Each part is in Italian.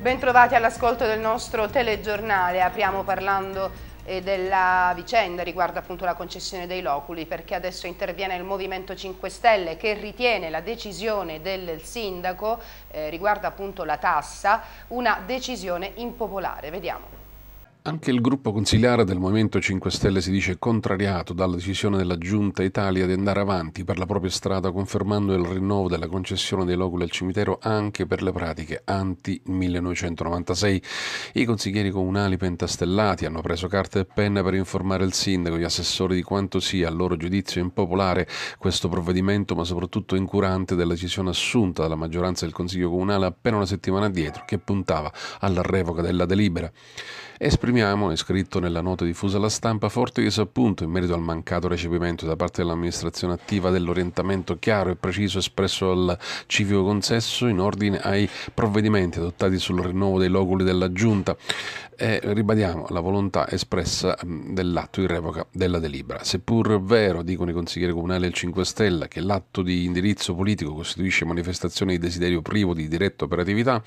Bentrovati all'ascolto del nostro telegiornale. Apriamo parlando eh, della vicenda riguardo appunto la concessione dei loculi perché adesso interviene il Movimento 5 Stelle che ritiene la decisione del sindaco eh, riguardo appunto la tassa una decisione impopolare. Vediamo. Anche il gruppo consiliare del Movimento 5 Stelle si dice contrariato dalla decisione della Giunta Italia di andare avanti per la propria strada confermando il rinnovo della concessione dei loculi al cimitero anche per le pratiche anti-1996. I consiglieri comunali pentastellati hanno preso carta e penna per informare il sindaco e gli assessori di quanto sia a loro giudizio impopolare questo provvedimento ma soprattutto incurante della decisione assunta dalla maggioranza del Consiglio Comunale appena una settimana addietro che puntava alla revoca della delibera. Esprim- esprimiamo è scritto nella nota diffusa alla stampa forte disappunto in merito al mancato recepimento da parte dell'amministrazione attiva dell'orientamento chiaro e preciso espresso al civico consesso in ordine ai provvedimenti adottati sul rinnovo dei loculi della Giunta e ribadiamo la volontà espressa mm, dell'atto di revoca della delibera. Seppur vero, dicono i consiglieri comunali del 5 Stelle, che l'atto di indirizzo politico costituisce manifestazione di desiderio privo di diretta operatività,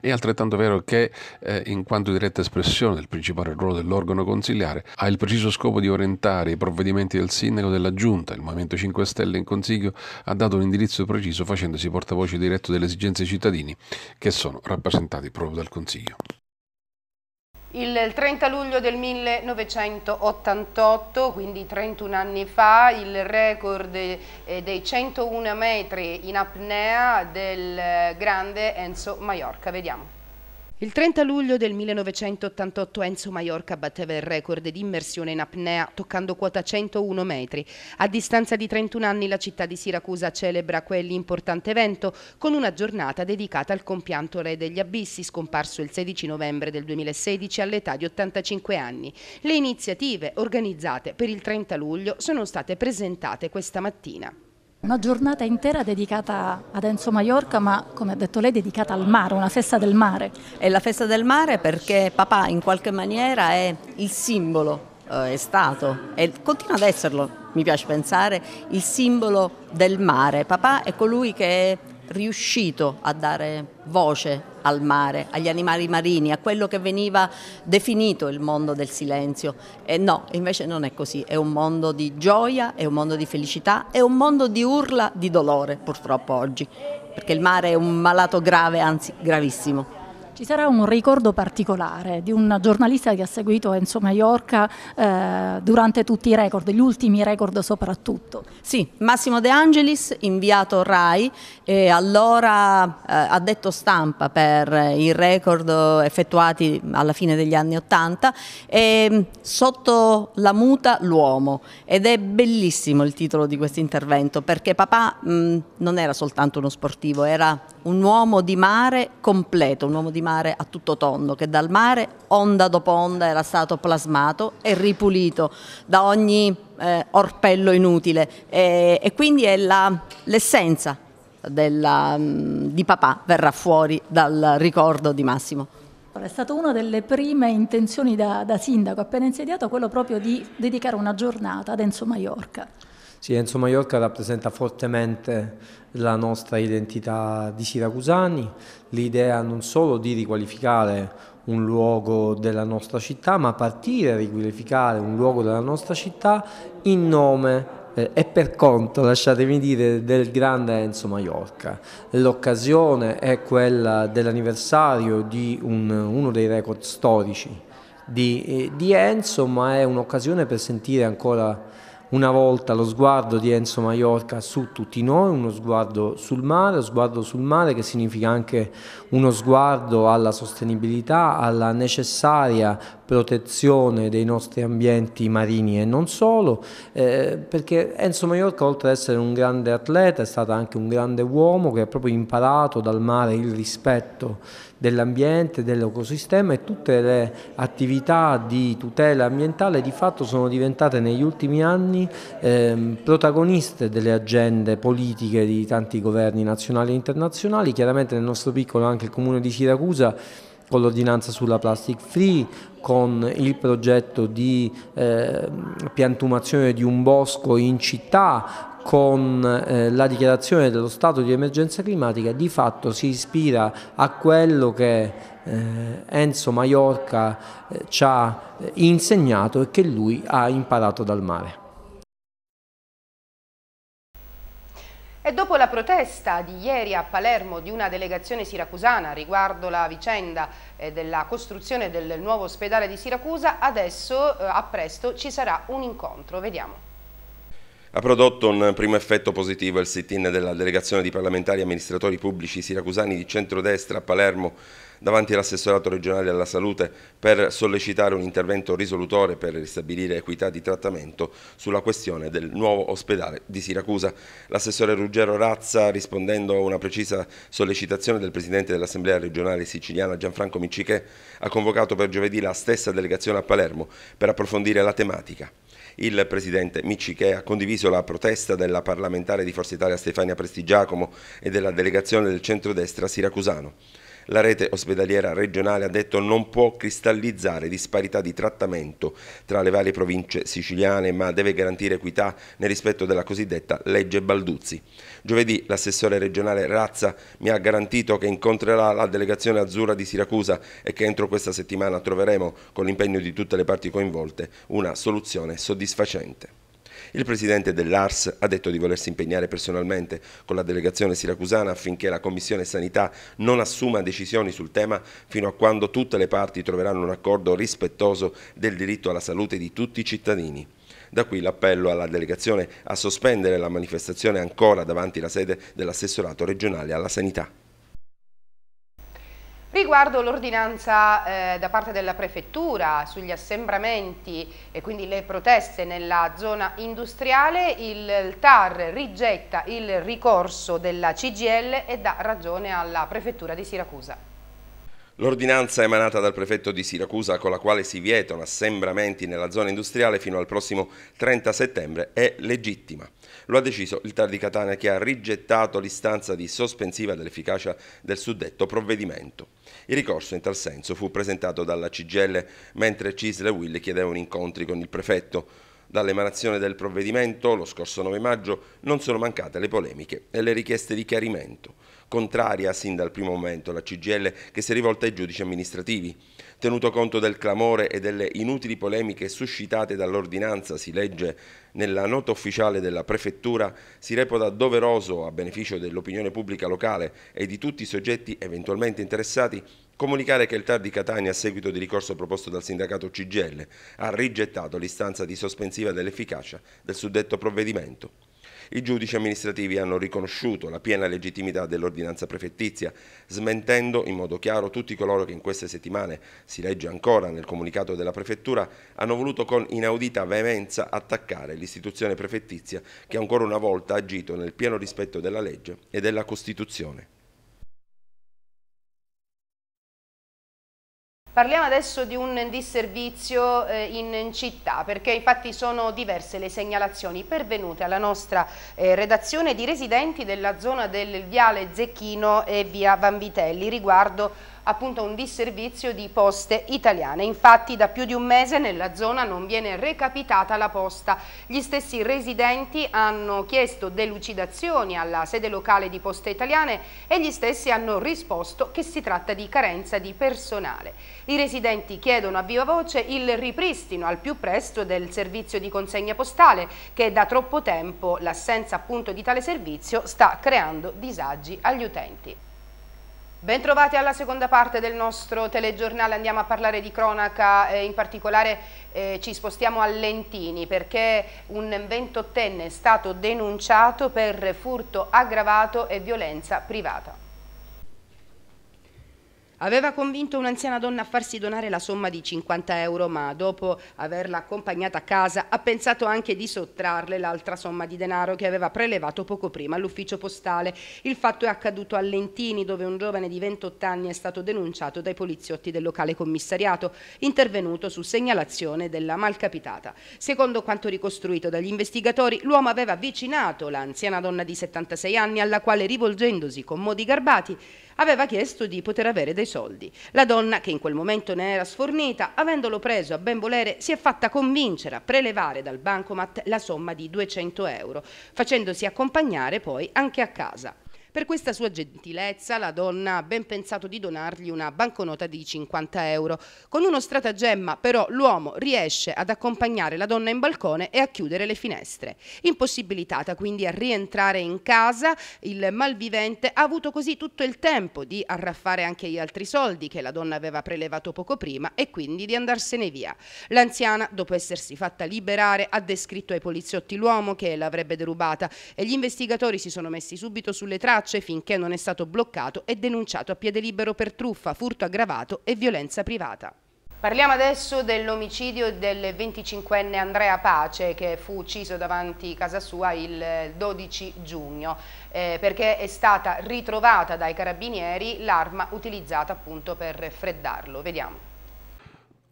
è altrettanto vero che eh, in quanto diretta espressione del principio principale ruolo dell'organo consiliare, ha il preciso scopo di orientare i provvedimenti del sindaco della giunta. Il Movimento 5 Stelle in Consiglio ha dato un indirizzo preciso facendosi portavoce diretto delle esigenze dei cittadini che sono rappresentati proprio dal Consiglio. Il 30 luglio del 1988, quindi 31 anni fa, il record eh, dei 101 metri in apnea del eh, grande Enzo Maiorca. Vediamo. Il 30 luglio del 1988 Enzo Maiorca batteva il record di immersione in apnea toccando quota 101 metri. A distanza di 31 anni la città di Siracusa celebra quell'importante evento con una giornata dedicata al compianto re degli abissi scomparso il 16 novembre del 2016 all'età di 85 anni. Le iniziative organizzate per il 30 luglio sono state presentate questa mattina. Una giornata intera dedicata ad Enzo Maiorca, ma come ha detto lei dedicata al mare, una festa del mare. È la festa del mare perché papà in qualche maniera è il simbolo, eh, è stato e continua ad esserlo, mi piace pensare, il simbolo del mare. Papà è colui che riuscito a dare voce al mare, agli animali marini, a quello che veniva definito il mondo del silenzio. E no, invece non è così, è un mondo di gioia, è un mondo di felicità, è un mondo di urla di dolore purtroppo oggi, perché il mare è un malato grave, anzi gravissimo. Ci sarà un ricordo particolare di un giornalista che ha seguito Enzo Maiorca eh, durante tutti i record, gli ultimi record soprattutto. Sì, Massimo De Angelis, inviato RAI, e allora eh, ha detto stampa per i record effettuati alla fine degli anni Ottanta, mm, sotto la muta l'uomo. Ed è bellissimo il titolo di questo intervento perché papà mh, mm, non era soltanto uno sportivo, era un uomo di mare completo, un uomo di mare mare a tutto tondo, che dal mare onda dopo onda era stato plasmato e ripulito da ogni eh, orpello inutile e, e quindi è l'essenza mm, di papà verrà fuori dal ricordo di Massimo. È stata una delle prime intenzioni da, da sindaco appena insediato quello proprio di dedicare una giornata ad Enzo Maiorca. Sì, Enzo Maiorca rappresenta fortemente la nostra identità di siracusani, l'idea non solo di riqualificare un luogo della nostra città, ma partire a riqualificare un luogo della nostra città in nome eh, e per conto, lasciatemi dire, del grande Enzo Maiorca. L'occasione è quella dell'anniversario di un, uno dei record storici di, eh, di Enzo, ma è un'occasione per sentire ancora una volta lo sguardo di Enzo Maiorca su tutti noi, uno sguardo sul mare, sguardo sul mare che significa anche uno sguardo alla sostenibilità, alla necessaria protezione dei nostri ambienti marini e non solo, eh, perché Enzo Maiorca oltre ad essere un grande atleta è stato anche un grande uomo che ha proprio imparato dal mare il rispetto dell'ambiente, dell'ecosistema e tutte le attività di tutela ambientale di fatto sono diventate negli ultimi anni eh, protagoniste delle agende politiche di tanti governi nazionali e internazionali, chiaramente nel nostro piccolo anche il comune di Siracusa con l'ordinanza sulla plastic free, con il progetto di eh, piantumazione di un bosco in città, con eh, la dichiarazione dello stato di emergenza climatica di fatto si ispira a quello che eh, Enzo Maiorca eh, ci ha eh, insegnato e che lui ha imparato dal mare. E dopo la protesta di ieri a Palermo di una delegazione siracusana riguardo la vicenda eh, della costruzione del nuovo ospedale di Siracusa, adesso eh, a presto ci sarà un incontro. Vediamo ha prodotto un primo effetto positivo il sit-in della delegazione di parlamentari e amministratori pubblici siracusani di centrodestra a Palermo davanti all'assessorato regionale alla salute per sollecitare un intervento risolutore per ristabilire equità di trattamento sulla questione del nuovo ospedale di Siracusa. L'assessore Ruggero Razza, rispondendo a una precisa sollecitazione del presidente dell'Assemblea regionale siciliana Gianfranco Miccichè, ha convocato per giovedì la stessa delegazione a Palermo per approfondire la tematica. Il presidente Micci che ha condiviso la protesta della parlamentare di Forza Italia Stefania Prestigiacomo e della delegazione del centrodestra siracusano. La rete ospedaliera regionale ha detto non può cristallizzare disparità di trattamento tra le varie province siciliane ma deve garantire equità nel rispetto della cosiddetta legge Balduzzi. Giovedì l'assessore regionale Razza mi ha garantito che incontrerà la delegazione azzurra di Siracusa e che entro questa settimana troveremo con l'impegno di tutte le parti coinvolte una soluzione soddisfacente. Il presidente dell'ARS ha detto di volersi impegnare personalmente con la delegazione siracusana affinché la Commissione Sanità non assuma decisioni sul tema fino a quando tutte le parti troveranno un accordo rispettoso del diritto alla salute di tutti i cittadini. Da qui l'appello alla delegazione a sospendere la manifestazione ancora davanti alla sede dell'assessorato regionale alla sanità. Riguardo l'ordinanza eh, da parte della Prefettura sugli assembramenti e quindi le proteste nella zona industriale, il TAR rigetta il ricorso della CGL e dà ragione alla Prefettura di Siracusa. L'ordinanza emanata dal prefetto di Siracusa con la quale si vietano assembramenti nella zona industriale fino al prossimo 30 settembre è legittima. Lo ha deciso il TAR di Catania che ha rigettato l'istanza di sospensiva dell'efficacia del suddetto provvedimento. Il ricorso in tal senso fu presentato dalla CGL mentre Cisle Will chiedevano incontri con il prefetto. Dall'emanazione del provvedimento, lo scorso 9 maggio, non sono mancate le polemiche e le richieste di chiarimento contraria sin dal primo momento la CGL che si è rivolta ai giudici amministrativi. Tenuto conto del clamore e delle inutili polemiche suscitate dall'ordinanza, si legge nella nota ufficiale della Prefettura, si reputa doveroso, a beneficio dell'opinione pubblica locale e di tutti i soggetti eventualmente interessati, comunicare che il TAR di Catania, a seguito di ricorso proposto dal sindacato CGL, ha rigettato l'istanza di sospensiva dell'efficacia del suddetto provvedimento. I giudici amministrativi hanno riconosciuto la piena legittimità dell'ordinanza prefettizia, smentendo in modo chiaro tutti coloro che in queste settimane, si legge ancora nel comunicato della prefettura, hanno voluto con inaudita veemenza attaccare l'istituzione prefettizia che ancora una volta ha agito nel pieno rispetto della legge e della Costituzione. Parliamo adesso di un disservizio eh, in città perché infatti sono diverse le segnalazioni pervenute alla nostra eh, redazione di residenti della zona del Viale Zecchino e via Vanvitelli riguardo appunto un disservizio di poste italiane. Infatti da più di un mese nella zona non viene recapitata la posta. Gli stessi residenti hanno chiesto delucidazioni alla sede locale di poste italiane e gli stessi hanno risposto che si tratta di carenza di personale. I residenti chiedono a viva voce il ripristino al più presto del servizio di consegna postale che da troppo tempo l'assenza appunto di tale servizio sta creando disagi agli utenti. Bentrovati alla seconda parte del nostro telegiornale, andiamo a parlare di cronaca, eh, in particolare eh, ci spostiamo a Lentini perché un 28enne è stato denunciato per furto aggravato e violenza privata. Aveva convinto un'anziana donna a farsi donare la somma di 50 euro, ma dopo averla accompagnata a casa ha pensato anche di sottrarle l'altra somma di denaro che aveva prelevato poco prima all'ufficio postale. Il fatto è accaduto a Lentini, dove un giovane di 28 anni è stato denunciato dai poliziotti del locale commissariato, intervenuto su segnalazione della malcapitata. Secondo quanto ricostruito dagli investigatori, l'uomo aveva avvicinato l'anziana donna di 76 anni alla quale rivolgendosi con modi garbati aveva chiesto di poter avere dei soldi. La donna, che in quel momento ne era sfornita, avendolo preso a ben volere, si è fatta convincere a prelevare dal bancomat la somma di 200 euro, facendosi accompagnare poi anche a casa. Per questa sua gentilezza la donna ha ben pensato di donargli una banconota di 50 euro. Con uno stratagemma però l'uomo riesce ad accompagnare la donna in balcone e a chiudere le finestre. Impossibilitata quindi a rientrare in casa, il malvivente ha avuto così tutto il tempo di arraffare anche gli altri soldi che la donna aveva prelevato poco prima e quindi di andarsene via. L'anziana, dopo essersi fatta liberare, ha descritto ai poliziotti l'uomo che l'avrebbe derubata e gli investigatori si sono messi subito sulle tracce tracce finché non è stato bloccato e denunciato a piede libero per truffa, furto aggravato e violenza privata. Parliamo adesso dell'omicidio del 25enne Andrea Pace che fu ucciso davanti a casa sua il 12 giugno eh, perché è stata ritrovata dai carabinieri l'arma utilizzata appunto per freddarlo. Vediamo.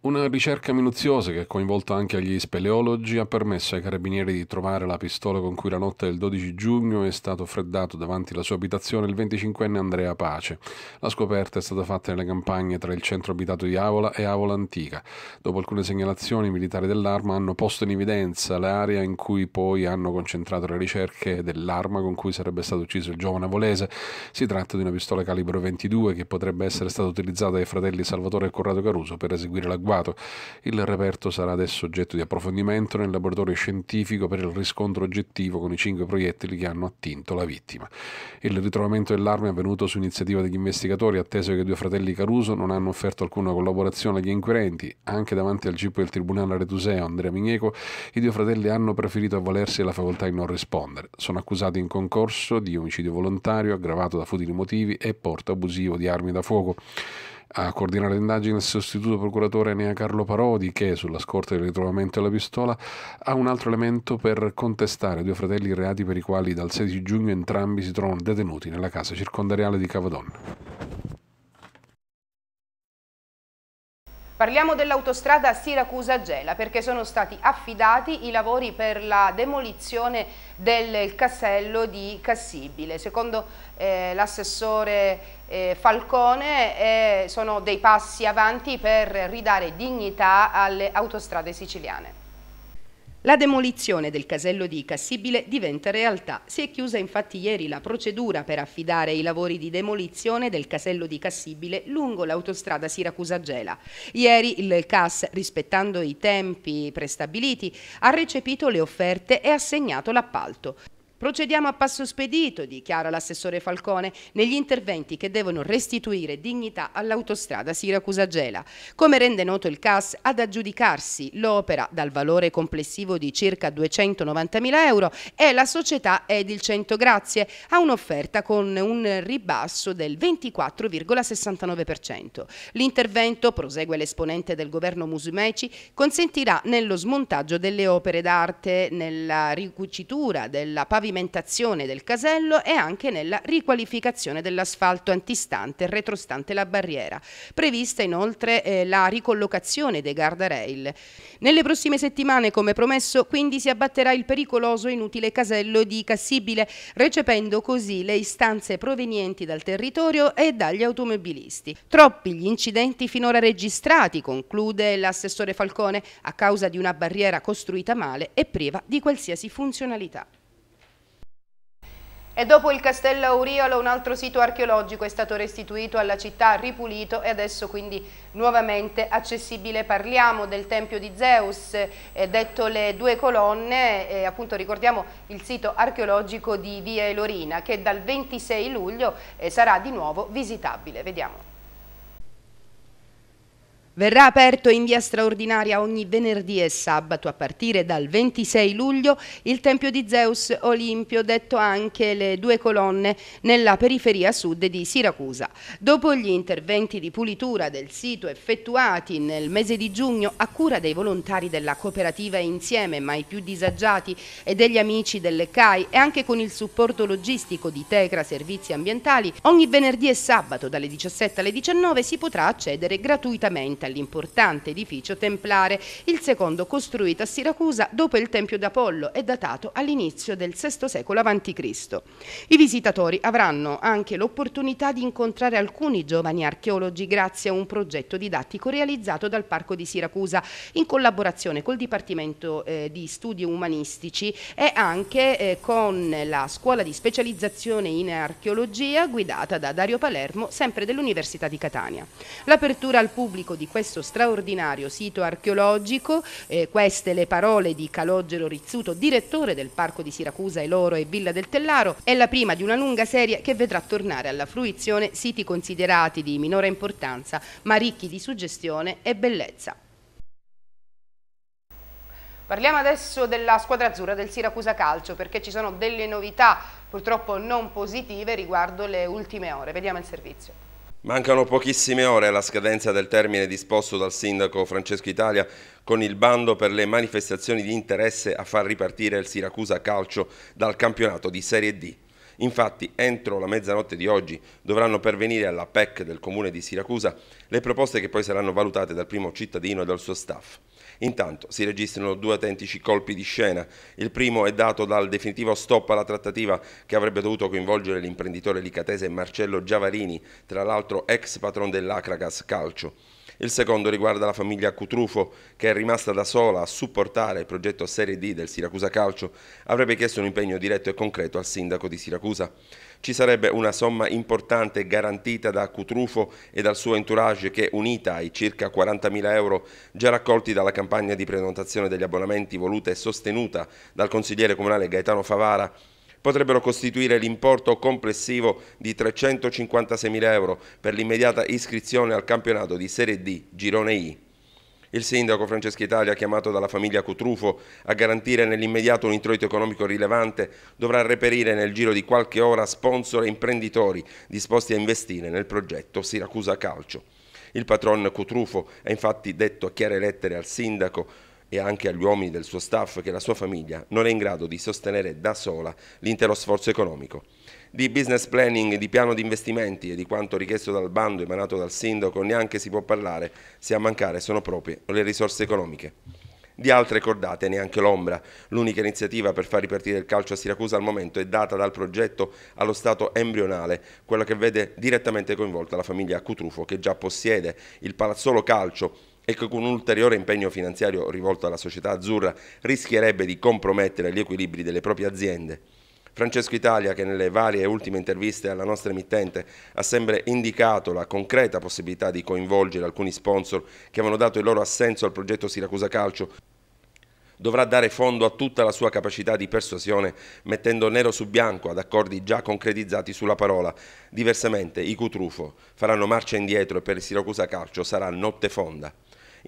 Una ricerca minuziosa che ha coinvolto anche gli speleologi ha permesso ai carabinieri di trovare la pistola con cui la notte del 12 giugno è stato freddato davanti alla sua abitazione il 25enne Andrea Pace. La scoperta è stata fatta nelle campagne tra il centro abitato di Avola e Avola Antica. Dopo alcune segnalazioni, i militari dell'arma hanno posto in evidenza l'area in cui poi hanno concentrato le ricerche dell'arma con cui sarebbe stato ucciso il giovane avolese. Si tratta di una pistola calibro 22 che potrebbe essere stata utilizzata dai fratelli Salvatore e Corrado Caruso per eseguire la guardia conservato. Il reperto sarà adesso oggetto di approfondimento nel laboratorio scientifico per il riscontro oggettivo con i cinque proiettili che hanno attinto la vittima. Il ritrovamento dell'arma è avvenuto su iniziativa degli investigatori, atteso che i due fratelli Caruso non hanno offerto alcuna collaborazione agli inquirenti. Anche davanti al GIP del Tribunale Retuseo, Andrea Migneco, i due fratelli hanno preferito avvalersi della facoltà di non rispondere. Sono accusati in concorso di omicidio volontario aggravato da futili motivi e porto abusivo di armi da fuoco. A coordinare l'indagine il sostituto procuratore Nea Carlo Parodi che, sulla scorta del ritrovamento della pistola, ha un altro elemento per contestare i due fratelli reati per i quali dal 16 giugno entrambi si trovano detenuti nella casa circondariale di Cavadonna. Parliamo dell'autostrada Siracusa-Gela perché sono stati affidati i lavori per la demolizione del castello di Cassibile. Secondo eh, l'assessore eh, Falcone eh, sono dei passi avanti per ridare dignità alle autostrade siciliane. La demolizione del casello di Cassibile diventa realtà. Si è chiusa infatti ieri la procedura per affidare i lavori di demolizione del casello di Cassibile lungo l'autostrada Siracusa-Gela. Ieri il CAS, rispettando i tempi prestabiliti, ha recepito le offerte e assegnato l'appalto. Procediamo a passo spedito, dichiara l'assessore Falcone, negli interventi che devono restituire dignità all'autostrada Siracusa-Gela. Come rende noto il CAS, ad aggiudicarsi l'opera dal valore complessivo di circa 290.000 euro è la società Edil 100 Grazie, a un'offerta con un ribasso del 24,69%. L'intervento, prosegue l'esponente del governo Musumeci, consentirà nello smontaggio delle opere d'arte, nella ricucitura della pavimentazione pavimentazione del casello e anche nella riqualificazione dell'asfalto antistante e retrostante la barriera. Prevista inoltre eh, la ricollocazione dei guardrail. Nelle prossime settimane, come promesso, quindi si abbatterà il pericoloso e inutile casello di Cassibile, recependo così le istanze provenienti dal territorio e dagli automobilisti. Troppi gli incidenti finora registrati, conclude l'assessore Falcone, a causa di una barriera costruita male e priva di qualsiasi funzionalità. E dopo il Castello Auriolo un altro sito archeologico è stato restituito alla città, ripulito e adesso quindi nuovamente accessibile. Parliamo del Tempio di Zeus, eh, detto le due colonne, eh, appunto ricordiamo il sito archeologico di Via Elorina che dal 26 luglio eh, sarà di nuovo visitabile. Vediamo. Verrà aperto in via straordinaria ogni venerdì e sabato a partire dal 26 luglio il Tempio di Zeus Olimpio, detto anche le due colonne, nella periferia sud di Siracusa. Dopo gli interventi di pulitura del sito effettuati nel mese di giugno a cura dei volontari della cooperativa Insieme Mai Più Disagiati e degli amici delle CAI e anche con il supporto logistico di Tecra Servizi Ambientali, ogni venerdì e sabato dalle 17 alle 19 si potrà accedere gratuitamente all'importante edificio templare, il secondo costruito a Siracusa dopo il Tempio d'Apollo e datato all'inizio del VI secolo a.C. I visitatori avranno anche l'opportunità di incontrare alcuni giovani archeologi grazie a un progetto didattico realizzato dal Parco di Siracusa in collaborazione col Dipartimento eh, di Studi Umanistici e anche eh, con la Scuola di Specializzazione in Archeologia guidata da Dario Palermo, sempre dell'Università di Catania. L'apertura al pubblico di questo straordinario sito archeologico. Eh, queste le parole di Calogero Rizzuto, direttore del Parco di Siracusa, e Loro e Villa del Tellaro. È la prima di una lunga serie che vedrà tornare alla fruizione siti considerati di minore importanza, ma ricchi di suggestione e bellezza. Parliamo adesso della squadra azzurra del Siracusa Calcio perché ci sono delle novità purtroppo non positive riguardo le ultime ore. Vediamo il servizio. Mancano pochissime ore alla scadenza del termine disposto dal sindaco Francesco Italia con il bando per le manifestazioni di interesse a far ripartire il Siracusa Calcio dal campionato di Serie D. Infatti, entro la mezzanotte di oggi dovranno pervenire alla PEC del comune di Siracusa le proposte che poi saranno valutate dal primo cittadino e dal suo staff. Intanto si registrano due autentici colpi di scena. Il primo è dato dal definitivo stop alla trattativa che avrebbe dovuto coinvolgere l'imprenditore licatese Marcello Giavarini, tra l'altro ex patron dell'Acragas Calcio. Il secondo riguarda la famiglia Cutrufo, che è rimasta da sola a supportare il progetto Serie D del Siracusa Calcio. Avrebbe chiesto un impegno diretto e concreto al sindaco di Siracusa. Ci sarebbe una somma importante garantita da Cutrufo e dal suo entourage che unita ai circa 40.000 euro già raccolti dalla campagna di prenotazione degli abbonamenti voluta e sostenuta dal consigliere comunale Gaetano Favara potrebbero costituire l'importo complessivo di 356.000 euro per l'immediata iscrizione al campionato di Serie D Girone I. Il sindaco Francesco Italia, chiamato dalla famiglia Cutrufo a garantire nell'immediato un introito economico rilevante, dovrà reperire nel giro di qualche ora sponsor e imprenditori disposti a investire nel progetto Siracusa Calcio. Il patron Cutrufo ha infatti detto a chiare lettere al sindaco e anche agli uomini del suo staff che la sua famiglia non è in grado di sostenere da sola l'intero sforzo economico di business planning, di piano di investimenti e di quanto richiesto dal bando emanato dal sindaco neanche si può parlare se a mancare sono proprio le risorse economiche. Di altre cordate neanche l'ombra. L'unica iniziativa per far ripartire il calcio a Siracusa al momento è data dal progetto allo stato embrionale, quella che vede direttamente coinvolta la famiglia Cutrufo che già possiede il palazzolo calcio e che con un ulteriore impegno finanziario rivolto alla società azzurra rischierebbe di compromettere gli equilibri delle proprie aziende. Francesco Italia, che nelle varie ultime interviste alla nostra emittente ha sempre indicato la concreta possibilità di coinvolgere alcuni sponsor che avevano dato il loro assenso al progetto Siracusa Calcio, dovrà dare fondo a tutta la sua capacità di persuasione mettendo nero su bianco ad accordi già concretizzati sulla parola. Diversamente i Cutrufo faranno marcia indietro e per il Siracusa Calcio sarà notte fonda.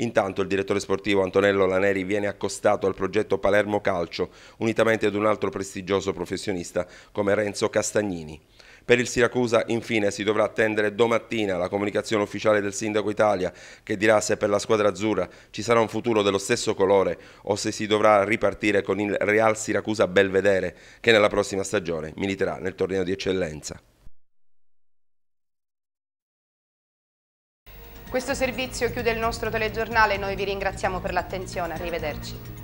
Intanto il direttore sportivo Antonello Laneri viene accostato al progetto Palermo Calcio, unitamente ad un altro prestigioso professionista come Renzo Castagnini. Per il Siracusa infine si dovrà attendere domattina la comunicazione ufficiale del Sindaco Italia che dirà se per la squadra azzurra ci sarà un futuro dello stesso colore o se si dovrà ripartire con il Real Siracusa Belvedere che nella prossima stagione militerà nel torneo di eccellenza. Questo servizio chiude il nostro telegiornale, noi vi ringraziamo per l'attenzione, arrivederci.